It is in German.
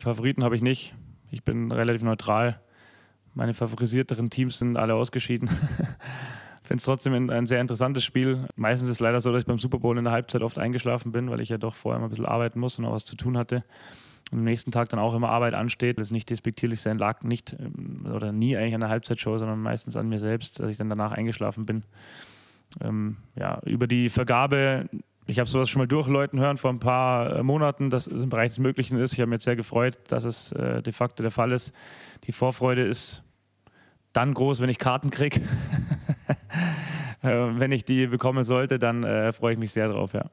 Favoriten habe ich nicht. Ich bin relativ neutral. Meine favorisierteren Teams sind alle ausgeschieden. Ich finde es trotzdem ein sehr interessantes Spiel. Meistens ist es leider so, dass ich beim Super Bowl in der Halbzeit oft eingeschlafen bin, weil ich ja doch vorher mal ein bisschen arbeiten muss und auch was zu tun hatte. Und am nächsten Tag dann auch immer Arbeit ansteht. Das ist nicht despektierlich sein, lag nicht ähm, oder nie eigentlich an der Halbzeitshow, sondern meistens an mir selbst, dass ich dann danach eingeschlafen bin. Ähm, ja, über die Vergabe ich habe sowas schon mal durchläuten hören vor ein paar äh, Monaten, dass es im Bereich des Möglichen ist. Ich habe mich sehr gefreut, dass es äh, de facto der Fall ist. Die Vorfreude ist dann groß, wenn ich Karten kriege. äh, wenn ich die bekommen sollte, dann äh, freue ich mich sehr drauf, ja.